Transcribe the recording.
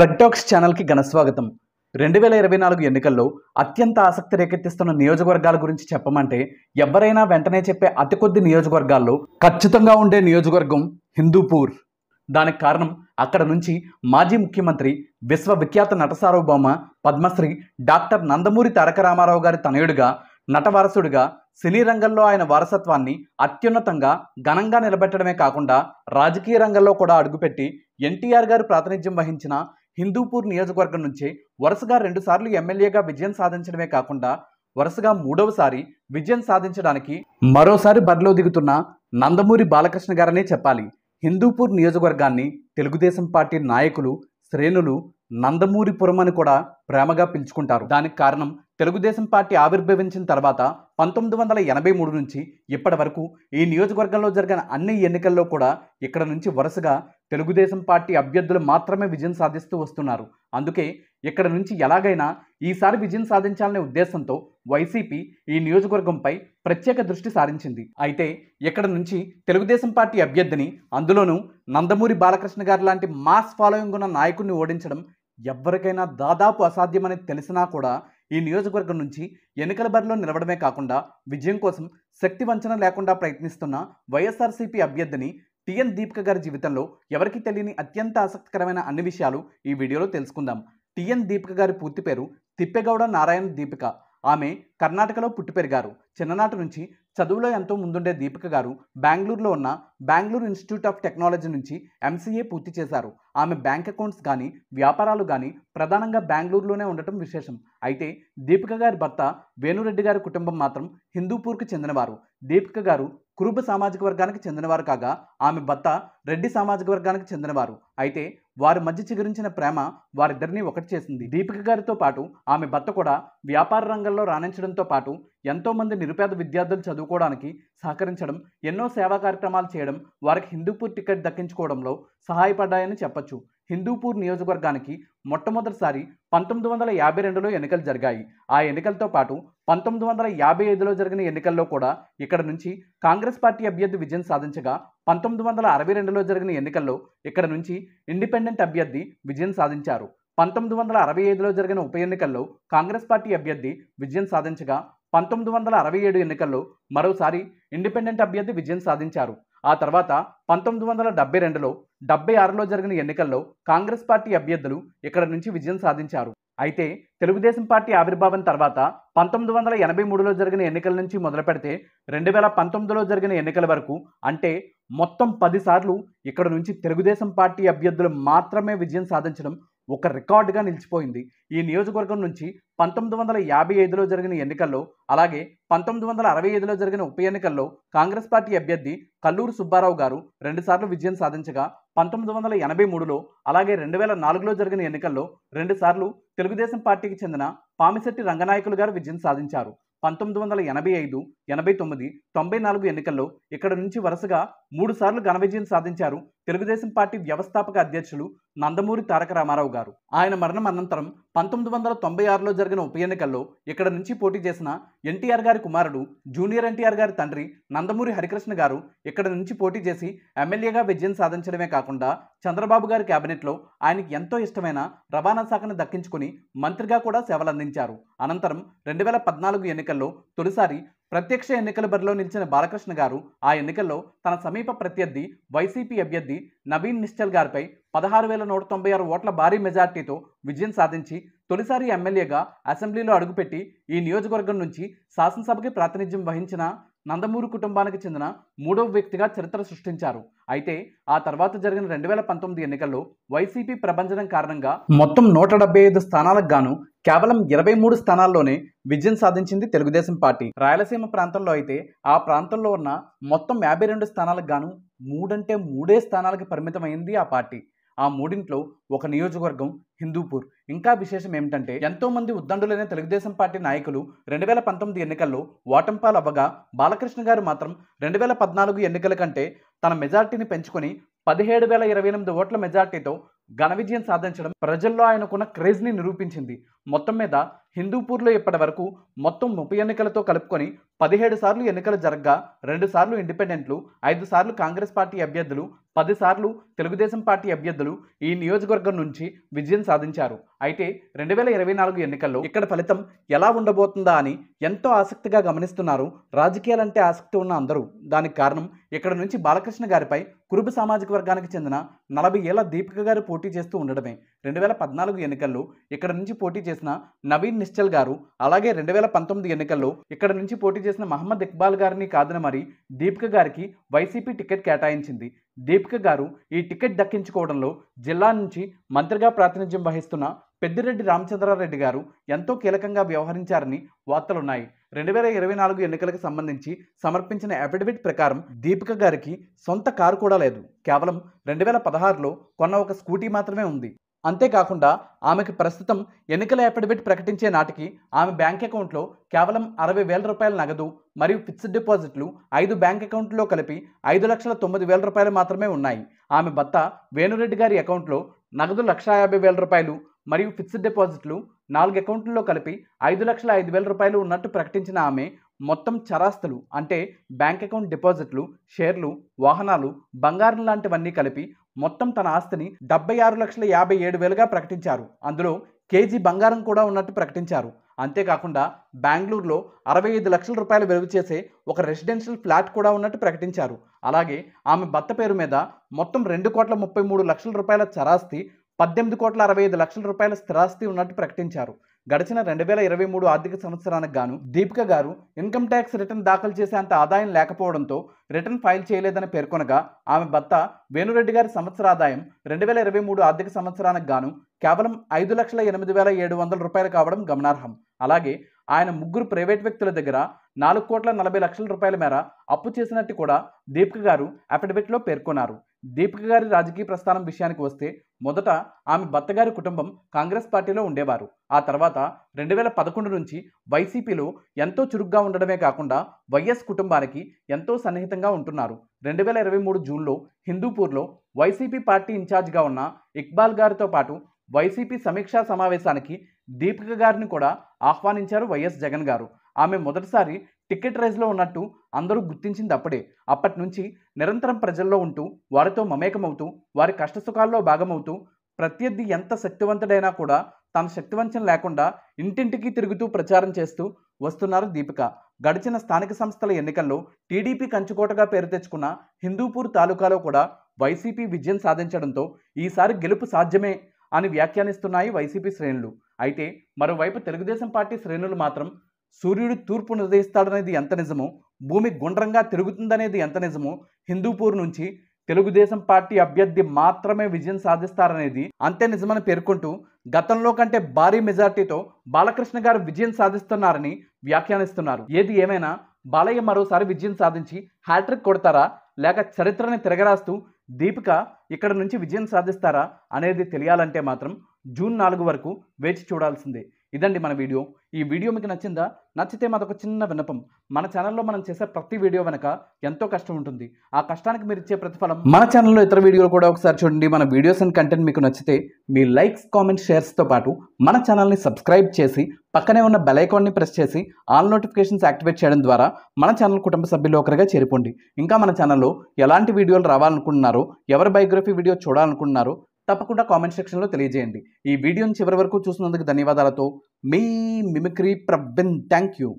ప్రగ్టాక్స్ ఛానల్కి ఘనస్వాగతం రెండు వేల ఇరవై నాలుగు ఎన్నికల్లో అత్యంత ఆసక్తి రేకెత్తిస్తున్న నియోజకవర్గాల గురించి చెప్పమంటే ఎవరైనా వెంటనే చెప్పే అతి కొద్ది నియోజకవర్గాల్లో ఖచ్చితంగా ఉండే నియోజకవర్గం హిందూపూర్ దానికి కారణం అక్కడ నుంచి మాజీ ముఖ్యమంత్రి విశ్వవిఖ్యాత నట సార్వభౌమ పద్మశ్రీ డాక్టర్ నందమూరి తారక రామారావు గారి తనయుడిగా నటవారసుడిగా సినీ రంగంలో ఆయన వారసత్వాన్ని అత్యున్నతంగా ఘనంగా నిలబెట్టడమే కాకుండా రాజకీయ రంగంలో కూడా అడుగుపెట్టి ఎన్టీఆర్ గారు ప్రాతినిధ్యం వహించిన హిందూపూర్ నియోజకవర్గం నుంచి వరుసగా రెండుసార్లు ఎమ్మెల్యేగా విజయం సాధించడమే కాకుండా వరుసగా మూడవసారి విజయం సాధించడానికి మరోసారి బరిలో దిగుతున్న నందమూరి బాలకృష్ణ గారనే చెప్పాలి హిందూపూర్ నియోజకవర్గాన్ని తెలుగుదేశం పార్టీ నాయకులు శ్రేణులు నందమూరిపురం అని కూడా ప్రేమగా పిలుచుకుంటారు దానికి కారణం తెలుగుదేశం పార్టీ ఆవిర్భవించిన తర్వాత పంతొమ్మిది వందల ఎనభై మూడు నుంచి ఇప్పటి వరకు ఈ నియోజకవర్గంలో జరిగిన అన్ని ఎన్నికల్లో కూడా ఇక్కడ నుంచి వరుసగా తెలుగుదేశం పార్టీ అభ్యర్థులు మాత్రమే విజయం సాధిస్తూ వస్తున్నారు అందుకే ఇక్కడ నుంచి ఎలాగైనా ఈసారి విజయం సాధించాలనే ఉద్దేశంతో వైసీపీ ఈ నియోజకవర్గంపై ప్రత్యేక దృష్టి సారించింది అయితే ఇక్కడ నుంచి తెలుగుదేశం పార్టీ అభ్యర్థిని అందులోనూ నందమూరి బాలకృష్ణ గారు లాంటి మాస్ ఫాలోయింగ్ ఉన్న నాయకుడిని ఓడించడం ఎవరికైనా దాదాపు అసాధ్యమని తెలిసినా కూడా ఈ నియోజకవర్గం నుంచి ఎన్నికల బరిలో నిలవడమే కాకుండా విజయం కోసం శక్తి వంచన లేకుండా ప్రయత్నిస్తున్న వైఎస్ఆర్సీపీ అభ్యర్థిని టిఎన్ దీపిక గారి జీవితంలో ఎవరికి తెలియని అత్యంత ఆసక్తికరమైన అన్ని విషయాలు ఈ వీడియోలో తెలుసుకుందాం టిఎన్ దీపిక గారి పూర్తి పేరు తిప్పెగౌడ నారాయణ దీపిక ఆమె కర్ణాటకలో పుట్టి పెరిగారు చిన్ననాటి నుంచి చదువులో ఎంతో ముందుండే దీపిక గారు బెంగళూరులో ఉన్న బెంగళూరు ఇన్స్టిట్యూట్ ఆఫ్ టెక్నాలజీ నుంచి ఎంసీఏ పూర్తి చేశారు ఆమె బ్యాంక్ అకౌంట్స్ కానీ వ్యాపారాలు కానీ ప్రధానంగా బెంగళూరులోనే ఉండటం విశేషం అయితే దీపిక గారి భర్త వేణురెడ్డి గారి కుటుంబం మాత్రం హిందూపూర్కు చెందినవారు దీపిక గారు కురుబ సామాజిక వర్గానికి చెందినవారు కాగా ఆమె భర్త రెడ్డి సామాజిక వర్గానికి చెందినవారు అయితే వారి మధ్య చిగురించిన ప్రేమ వారిద్దరినీ ఒకటి చేసింది దీపిక గారితో పాటు ఆమె భర్త కూడా వ్యాపార రంగంలో రాణించడంతో పాటు ఎంతోమంది నిరుపేద విద్యార్థులు చదువుకోవడానికి సహకరించడం ఎన్నో సేవా కార్యక్రమాలు చేయడం వారికి హిందూపూర్ టికెట్ దక్కించుకోవడంలో సహాయపడ్డాయని చెప్పచ్చు హిందూపూర్ నియోజకవర్గానికి మొట్టమొదటిసారి పంతొమ్మిది వందల యాభై రెండులో ఎన్నికలు జరిగాయి ఆ ఎన్నికలతో పాటు పంతొమ్మిది వందల యాభై ఐదులో జరిగిన ఎన్నికల్లో కూడా ఇక్కడ నుంచి కాంగ్రెస్ పార్టీ అభ్యర్థి విజయం సాధించగా పంతొమ్మిది వందల అరవై రెండులో జరిగిన ఎన్నికల్లో ఇక్కడ నుంచి ఇండిపెండెంట్ అభ్యర్థి విజయం సాధించారు పంతొమ్మిది వందల అరవై ఐదులో జరిగిన ఉప ఎన్నికల్లో కాంగ్రెస్ పార్టీ అభ్యర్థి విజయం సాధించగా పంతొమ్మిది వందల అరవై ఏడు ఎన్నికల్లో మరోసారి ఇండిపెండెంట్ అభ్యర్థి విజయం సాధించారు ఆ తర్వాత పంతొమ్మిది వందల డెబ్బై రెండులో డెబ్బై ఆరులో జరిగిన ఎన్నికల్లో కాంగ్రెస్ పార్టీ అభ్యర్థులు ఇక్కడ నుంచి విజయం సాధించారు అయితే తెలుగుదేశం పార్టీ ఆవిర్భావం తర్వాత పంతొమ్మిది వందల ఎనభై మూడులో జరిగిన ఎన్నికల నుంచి మొదలు పెడితే రెండు వేల పంతొమ్మిదిలో జరిగిన ఎన్నికల వరకు అంటే మొత్తం పదిసార్లు ఇక్కడ నుంచి తెలుగుదేశం పార్టీ అభ్యర్థులు మాత్రమే విజయం సాధించడం ఒక రికార్డుగా నిలిచిపోయింది ఈ నియోజకవర్గం నుంచి పంతొమ్మిది వందల యాభై ఐదులో జరిగిన ఎన్నికల్లో అలాగే పంతొమ్మిది వందల అరవై ఐదులో జరిగిన ఉప ఎన్నికల్లో కాంగ్రెస్ పార్టీ అభ్యర్థి కల్లూరు సుబ్బారావు గారు రెండుసార్లు విజయం సాధించగా పంతొమ్మిది వందల ఎనభై మూడులో అలాగే రెండు వేల నాలుగులో జరిగిన ఎన్నికల్లో రెండుసార్లు తెలుగుదేశం పార్టీకి చెందిన పామిశెట్టి రంగనాయకులు గారు విజయం సాధించారు పంతొమ్మిది వందల ఎనభై ఐదు ఎనభై తొమ్మిది తొంభై నాలుగు ఎన్నికల్లో ఇక్కడ నుంచి వరుసగా మూడుసార్లు ఘన విజయం సాధించారు తెలుగుదేశం పార్టీ వ్యవస్థాపక అధ్యక్షులు నందమూరి తారక రామారావు గారు ఆయన మరణం అనంతరం పంతొమ్మిది వందల తొంభై ఆరులో జరిగిన ఉప ఎన్నికల్లో ఇక్కడ నుంచి పోటీ చేసిన ఎన్టీఆర్ గారి కుమారుడు జూనియర్ ఎన్టీఆర్ గారి తండ్రి నందమూరి హరికృష్ణ గారు ఇక్కడ నుంచి పోటీ చేసి ఎమ్మెల్యేగా విజయం సాధించడమే కాకుండా చంద్రబాబు గారి కేబినెట్లో ఆయనకి ఎంతో ఇష్టమైన రవాణా శాఖను దక్కించుకుని మంత్రిగా కూడా సేవలందించారు అందించారు అనంతరం రెండు వేల పద్నాలుగు ఎన్నికల్లో తొలిసారి ప్రత్యక్ష ఎన్నికల బరిలో నిలిచిన బాలకృష్ణ గారు ఆ ఎన్నికల్లో తన సమీప ప్రత్యర్థి వైసీపీ అభ్యర్థి నవీన్ నిశ్చల్ గారిపై పదహారు వేల నూట తొంభై ఆరు ఓట్ల భారీ మెజార్టీతో విజయం సాధించి తొలిసారి ఎమ్మెల్యేగా అసెంబ్లీలో అడుగుపెట్టి ఈ నియోజకవర్గం నుంచి శాసనసభకి ప్రాతినిధ్యం వహించిన నందమూరి కుటుంబానికి చెందిన మూడవ వ్యక్తిగా చరిత్ర సృష్టించారు అయితే ఆ తర్వాత జరిగిన రెండు వేల పంతొమ్మిది ఎన్నికల్లో వైసీపీ ప్రభంజనం కారణంగా మొత్తం నూట డెబ్బై ఐదు స్థానాలకు గాను కేవలం ఇరవై మూడు స్థానాల్లోనే విజయం సాధించింది తెలుగుదేశం పార్టీ రాయలసీమ ప్రాంతంలో అయితే ఆ ప్రాంతంలో ఉన్న మొత్తం యాభై రెండు స్థానాలకు గాను మూడంటే మూడే స్థానాలకు పరిమితమైంది ఆ పార్టీ ఆ మూడింట్లో ఒక నియోజకవర్గం హిందూపూర్ ఇంకా విశేషం ఏమిటంటే ఎంతోమంది ఉద్దండులైన తెలుగుదేశం పార్టీ నాయకులు రెండు వేల పంతొమ్మిది ఎన్నికల్లో ఓటంపాలు అవ్వగా బాలకృష్ణ గారు మాత్రం రెండు వేల పద్నాలుగు ఎన్నికల కంటే తన మెజార్టీని పెంచుకొని పదిహేడు వేల ఇరవై ఎనిమిది ఓట్ల మెజార్టీతో ఘన విజయం సాధించడం ప్రజల్లో ఆయనకున్న క్రేజ్ని నిరూపించింది మొత్తం మీద హిందూపూర్లో ఇప్పటి వరకు మొత్తం ఉప ఎన్నికలతో కలుపుకొని పదిహేడు సార్లు ఎన్నికలు జరగగా రెండు సార్లు ఇండిపెండెంట్లు ఐదు సార్లు కాంగ్రెస్ పార్టీ అభ్యర్థులు పదిసార్లు తెలుగుదేశం పార్టీ అభ్యర్థులు ఈ నియోజకవర్గం నుంచి విజయం సాధించారు అయితే రెండు వేల ఇరవై నాలుగు ఎన్నికల్లో ఇక్కడ ఫలితం ఎలా ఉండబోతుందా అని ఎంతో ఆసక్తిగా గమనిస్తున్నారు రాజకీయాలంటే ఆసక్తి ఉన్న అందరూ దానికి కారణం ఇక్కడ నుంచి బాలకృష్ణ గారిపై కురుబ సామాజిక వర్గానికి చెందిన నలభై ఏళ్ల దీపిక గారు పోటీ చేస్తూ ఉండడమే రెండు వేల పద్నాలుగు ఎన్నికల్లో ఇక్కడ నుంచి పోటీ చేసిన నవీన్ నిశ్చల్ గారు అలాగే రెండు వేల పంతొమ్మిది ఎన్నికల్లో ఇక్కడ నుంచి పోటీ చేసిన మహమ్మద్ ఇక్బాల్ గారిని కాదని మరి దీపిక గారికి వైసీపీ టికెట్ కేటాయించింది దీపిక గారు ఈ టికెట్ దక్కించుకోవడంలో జిల్లా నుంచి మంత్రిగా ప్రాతినిధ్యం వహిస్తున్న పెద్దిరెడ్డి రామచంద్రారెడ్డి గారు ఎంతో కీలకంగా వ్యవహరించారని వార్తలున్నాయి రెండు వేల ఇరవై నాలుగు ఎన్నికలకు సంబంధించి సమర్పించిన అఫిడవిట్ ప్రకారం దీపిక గారికి సొంత కారు కూడా లేదు కేవలం రెండు వేల పదహారులో కొన్న ఒక స్కూటీ మాత్రమే ఉంది అంతేకాకుండా ఆమెకు ప్రస్తుతం ఎన్నికల అఫిడవిట్ ప్రకటించే నాటికి ఆమె బ్యాంక్ అకౌంట్లో కేవలం అరవై వేల రూపాయల నగదు మరియు ఫిక్స్డ్ డిపాజిట్లు ఐదు బ్యాంక్ అకౌంట్లో కలిపి ఐదు లక్షల తొమ్మిది వేల రూపాయలు మాత్రమే ఉన్నాయి ఆమె భర్త వేణురెడ్డి గారి అకౌంట్లో నగదు లక్ష యాభై వేల రూపాయలు మరియు ఫిక్స్డ్ డిపాజిట్లు నాలుగు అకౌంట్లలో కలిపి ఐదు లక్షల ఐదు వేల రూపాయలు ఉన్నట్టు ప్రకటించిన ఆమె మొత్తం చరాస్తులు అంటే బ్యాంక్ అకౌంట్ డిపాజిట్లు షేర్లు వాహనాలు బంగారం లాంటివన్నీ కలిపి మొత్తం తన ఆస్తిని డెబ్బై ఆరు లక్షల యాభై ఏడు వేలుగా ప్రకటించారు అందులో కేజీ బంగారం కూడా ఉన్నట్టు ప్రకటించారు అంతేకాకుండా బెంగళూరులో అరవై ఐదు లక్షల రూపాయలు విలువ చేసే ఒక రెసిడెన్షియల్ ఫ్లాట్ కూడా ఉన్నట్టు ప్రకటించారు అలాగే ఆమె భర్త పేరు మీద మొత్తం రెండు కోట్ల ముప్పై మూడు లక్షల రూపాయల చరాస్తి పద్దెనిమిది కోట్ల అరవై ఐదు లక్షల రూపాయల స్థిరాస్తి ఉన్నట్టు ప్రకటించారు గడిచిన రెండు వేల ఇరవై మూడు ఆర్థిక సంవత్సరానికి గాను దీపిక గారు ఇన్కమ్ ట్యాక్స్ రిటర్న్ దాఖలు చేసేంత ఆదాయం లేకపోవడంతో రిటర్న్ ఫైల్ చేయలేదని పేర్కొనగా ఆమె భర్త వేణురెడ్డి గారి సంవత్సర ఆదాయం రెండు వేల ఇరవై మూడు ఆర్థిక సంవత్సరానికి గాను కేవలం ఐదు లక్షల ఎనిమిది వేల ఏడు వందల రూపాయలు కావడం గమనార్హం అలాగే ఆయన ముగ్గురు ప్రైవేట్ వ్యక్తుల దగ్గర నాలుగు కోట్ల నలభై లక్షల రూపాయల మేర అప్పు చేసినట్టు కూడా దీపిక గారు అఫిడవిట్లో పేర్కొన్నారు దీపిక గారి రాజకీయ ప్రస్థానం విషయానికి వస్తే మొదట ఆమె భర్తగారి కుటుంబం కాంగ్రెస్ పార్టీలో ఉండేవారు ఆ తర్వాత రెండు వేల పదకొండు నుంచి వైసీపీలో ఎంతో చురుగ్గా ఉండడమే కాకుండా వైఎస్ కుటుంబానికి ఎంతో సన్నిహితంగా ఉంటున్నారు రెండు వేల ఇరవై మూడు జూన్లో హిందూపూర్లో వైసీపీ పార్టీ ఇన్ఛార్జ్గా ఉన్న ఇక్బాల్ గారితో పాటు వైసీపీ సమీక్షా సమావేశానికి దీపిక గారిని కూడా ఆహ్వానించారు వైఎస్ జగన్ గారు ఆమె మొదటిసారి టికెట్ రైజ్లో ఉన్నట్టు అందరూ గుర్తించింది అప్పుడే అప్పటి నుంచి నిరంతరం ప్రజల్లో ఉంటూ వారితో మమేకమవుతూ వారి కష్టసుఖాల్లో భాగమవుతూ ప్రత్యర్థి ఎంత శక్తివంతుడైనా కూడా తన శక్తివంచం లేకుండా ఇంటింటికి తిరుగుతూ ప్రచారం చేస్తూ వస్తున్నారు దీపిక గడిచిన స్థానిక సంస్థల ఎన్నికల్లో టీడీపీ కంచుకోటగా పేరు తెచ్చుకున్న హిందూపూర్ తాలూకాలో కూడా వైసీపీ విజయం సాధించడంతో ఈసారి గెలుపు సాధ్యమే అని వ్యాఖ్యానిస్తున్నాయి వైసీపీ శ్రేణులు అయితే మరోవైపు తెలుగుదేశం పార్టీ శ్రేణులు మాత్రం సూర్యుడు తూర్పును ఉదయిస్తాడనేది ఎంత నిజమో భూమి గుండ్రంగా తిరుగుతుందనేది ఎంత నిజమో హిందూపూర్ నుంచి తెలుగుదేశం పార్టీ అభ్యర్థి మాత్రమే విజయం సాధిస్తారనేది అంతే నిజమని పేర్కొంటూ గతంలో కంటే భారీ మెజార్టీతో బాలకృష్ణ గారు విజయం సాధిస్తున్నారని వ్యాఖ్యానిస్తున్నారు ఏది ఏమైనా బాలయ్య మరోసారి విజయం సాధించి హ్యాట్రిక్ కొడతారా లేక చరిత్రని తిరగరాస్తూ దీపిక ఇక్కడ నుంచి విజయం సాధిస్తారా అనేది తెలియాలంటే మాత్రం జూన్ నాలుగు వరకు వేచి చూడాల్సిందే ఇదండి మన వీడియో ఈ వీడియో మీకు నచ్చిందా నచ్చితే మాదొక చిన్న వినపం మన ఛానల్లో మనం చేసే ప్రతి వీడియో వెనక ఎంతో కష్టం ఉంటుంది ఆ కష్టానికి మీరు ఇచ్చే ప్రతిఫలం మన ఛానల్లో ఇతర వీడియోలు కూడా ఒకసారి చూడండి మన వీడియోస్ అండ్ కంటెంట్ మీకు నచ్చితే మీ లైక్స్ కామెంట్స్ షేర్స్తో పాటు మన ఛానల్ని సబ్స్క్రైబ్ చేసి పక్కనే ఉన్న బెలైకాన్ని ప్రెస్ చేసి ఆల్ నోటిఫికేషన్స్ యాక్టివేట్ చేయడం ద్వారా మన ఛానల్ కుటుంబ సభ్యులు ఒకరిగా చేరిపోండి ఇంకా మన ఛానల్లో ఎలాంటి వీడియోలు రావాలనుకుంటున్నారో ఎవరి బయోగ్రఫీ వీడియో చూడాలనుకుంటున్నారో తప్పకుండా కామెంట్ సెక్షన్లో తెలియజేయండి ఈ వీడియోని చివరి వరకు చూసినందుకు ధన్యవాదాలతో మీ మిమిక్రీ ప్రబిన్ థ్యాంక్ యూ